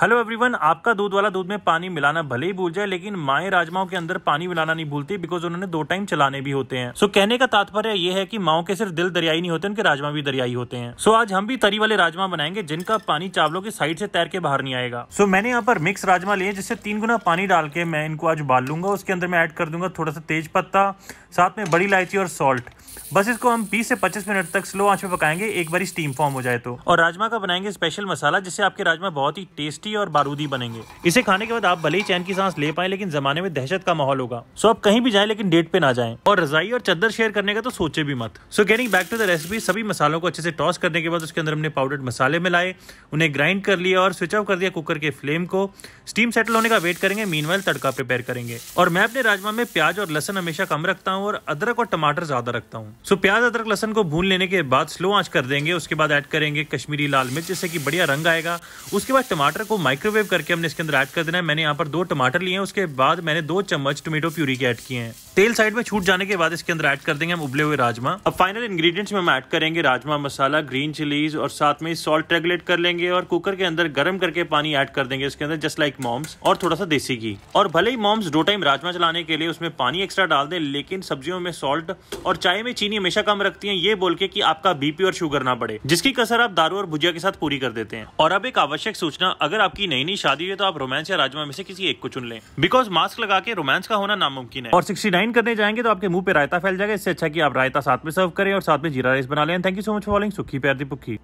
hello everyone आपका दूध वाला दूध में पानी मिलाना भले ही भूल जाए लेकिन माए राजमाओं के अंदर पानी मिलाना नहीं भूलती बिकॉज उन्होंने दो टाइम चलाने भी होते हैं सो so, कहने का तात्पर्य यह है कि माओ के सिर्फ दिल दरियाई नहीं होते उनके राजमा भी दरियाई होते हैं सो so, आज हम भी तरी वाले राजमा बनाएंगे जिनका पानी चावलों के साइड से तैर के बाहर नहीं आएगा सो so, मैंने यहाँ पर मिक्स राजमा लिए जिससे तीन गुना पानी डाल के मैं इनको आज बाल लूंगा उसके अंदर मैं ऐड कर दूंगा थोड़ा सा तेज पत्ता साथ में बड़ी इलायची और सॉल्ट बस इसको हम 20 से 25 मिनट तक स्लो आंच में पकाएंगे एक बार स्टीम फॉर्म हो जाए तो और राजमा का बनाएंगे स्पेशल मसाला जिससे आपके राजमा बहुत ही टेस्टी टेस्टी और बारूदी बनेंगे इसे खाने के बाद आप भले ही चैन की सांस ले पाए लेकिन जमाने में दहशत का माहौल होगा सो आप कहीं भी जाए लेकिन डेट पे ना जाए और रजाई और चद्दर शेयर करने का तो सोचे भी मत so getting back to the recipe सभी मसालों को अच्छे से टॉस करने के बाद उसके अंदर हमने पाउडर्ड मसाले मिलाए उन्हें ग्राइंड कर लिया और स्विच ऑफ कर दिया कुकर के फ्लेम को स्टीम सेटल होने का वेट करेंगे मीन तड़का प्रिपेयर करेंगे और मैं अपने राजमा में प्याज और लसन हमेशा कम रखता हूँ और अदरक और टमाटर ज्यादा रखता हूँ सो प्याज अदरक लसन को भून लेने के बाद स्लो आंच कर देंगे उसके बाद ऐड करेंगे कश्मीरी लाल मिर्च जिससे कि बढ़िया रंग आएगा उसके बाद टमाटर को माइक्रोवेव करके हमने इसके अंदर ऐड कर देना है मैंने यहाँ पर दो टमाटर लिए हैं उसके बाद मैंने दो चम्मच टोमेटो प्यूरी के ऐड किए हैं तेल साइड में छूट जाने के बाद इसके अंदर ऐड कर देंगे हम उबले हुए राजमा अब फाइनल इंग्रेडिएंट्स में हम ऐड करेंगे राजमा मसाला ग्रीन चिलीज और साथ में सॉल्ट रेगुलेट कर लेंगे और कुकर के अंदर गर्म करके पानी ऐड कर देंगे इसके अंदर जस्ट लाइक मॉम्स और थोड़ा सा देसी घी और भले ही मॉम्स दो टाइम राजमा चलाने के लिए उसमें पानी एक्स्ट्रा डाल दें लेकिन सब्जियों में सॉल्ट और चाय में चीनी हमेशा कम रखती है ये बोल के की आपका बीपी और शुगर ना बढ़े जिसकी कसर आप दारू और भुजिया के साथ पूरी कर देते हैं और अब एक आवश्यक सूचना अगर आपकी नई नई शादी हुई तो आप रोमांस या राजमा में से किसी एक को चुन लें बिकॉज मास्क लगा के रोमांस का होना नामुमकिन है और सिक्सटी ग्राइंड करने जाएंगे तो आपके मुंह पे रायता फैल जाएगा इससे अच्छा कि आप रायता साथ में सर्व करें और साथ में जीरा राइस बना लें thank you so much following सुखी प्यार दी पुखी